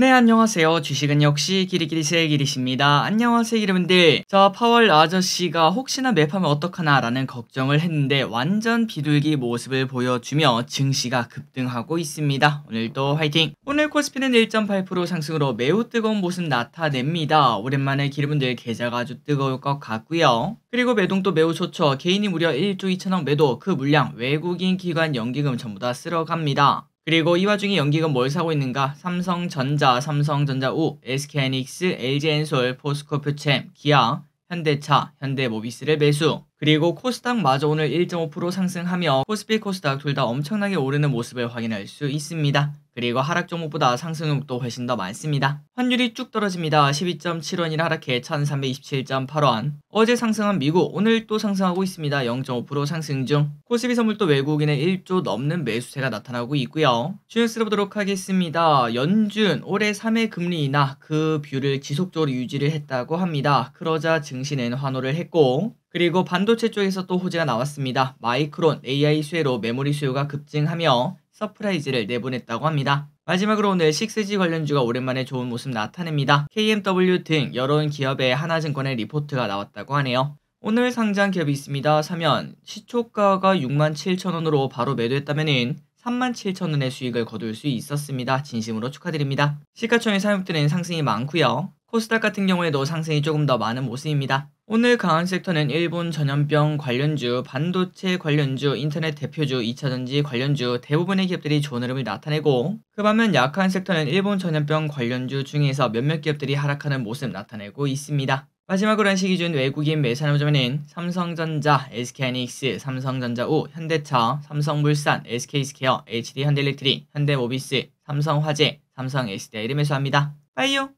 네, 안녕하세요. 주식은 역시 기리기리세 기리십니다. 안녕하세요, 여러분들. 자, 파월 아저씨가 혹시나 매파면 어떡하나라는 걱정을 했는데 완전 비둘기 모습을 보여주며 증시가 급등하고 있습니다. 오늘도 화이팅! 오늘 코스피는 1.8% 상승으로 매우 뜨거운 모습 나타냅니다. 오랜만에 기리분들 계좌가 아주 뜨거울 것 같고요. 그리고 매동도 매우 좋죠. 개인이 무려 1조 2천억 매도, 그 물량 외국인 기관 연기금 전부 다 쓸어갑니다. 그리고 이 와중에 연기가 뭘 사고 있는가? 삼성전자, 삼성전자우, s k 이닉스 LG엔솔, 포스코퓨챔, 기아, 현대차, 현대모비스를 매수. 그리고 코스닥마저 오늘 1.5% 상승하며 코스피 코스닥 둘 다 엄청나게 오르는 모습을 확인할 수 있습니다. 그리고 하락 종목보다 상승폭도 훨씬 더 많습니다. 환율이 쭉 떨어집니다. 12.7원이라 하락해 1327.8원. 어제 상승한 미국, 오늘 또 상승하고 있습니다. 0.5% 상승 중. 코스피 선물도 외국인의 1조 넘는 매수세가 나타나고 있고요. 주연스로 보도록 하겠습니다. 연준, 올해 3회 금리 인하 그 뷰를 지속적으로 유지를 했다고 합니다. 그러자 증시는 환호를 했고 그리고 반도체 쪽에서 또 호재가 나왔습니다. 마이크론 AI 수혜로 메모리 수요가 급증하며 서프라이즈를 내보냈다고 합니다. 마지막으로 오늘 6G 관련주가 오랜만에 좋은 모습 나타냅니다. KMW 등 여러 기업의 하나증권의 리포트가 나왔다고 하네요. 오늘 상장 기업이 있습니다. 사면 시초가가 67,000원으로 바로 매도했다면은 37,000원의 수익을 거둘 수 있었습니다. 진심으로 축하드립니다. 시가총액 사용들은 상승이 많고요. 코스닥 같은 경우에도 상승이 조금 더 많은 모습입니다. 오늘 강한 섹터는 일본 전염병 관련주, 반도체 관련주, 인터넷 대표주, 2차전지 관련주 대부분의 기업들이 좋은 흐름을 나타내고 그 반면 약한 섹터는 일본 전염병 관련주 중에서 몇몇 기업들이 하락하는 모습 나타내고 있습니다. 마지막으로 한 시 기준 외국인 매산호점에는 삼성전자, SK하이닉스, 삼성전자우, 현대차, 삼성물산, s k 스케어 h d 현대일렉트리 현대모비스, 삼성화재, 삼성SDI 이름을 수합니다. 빠이요!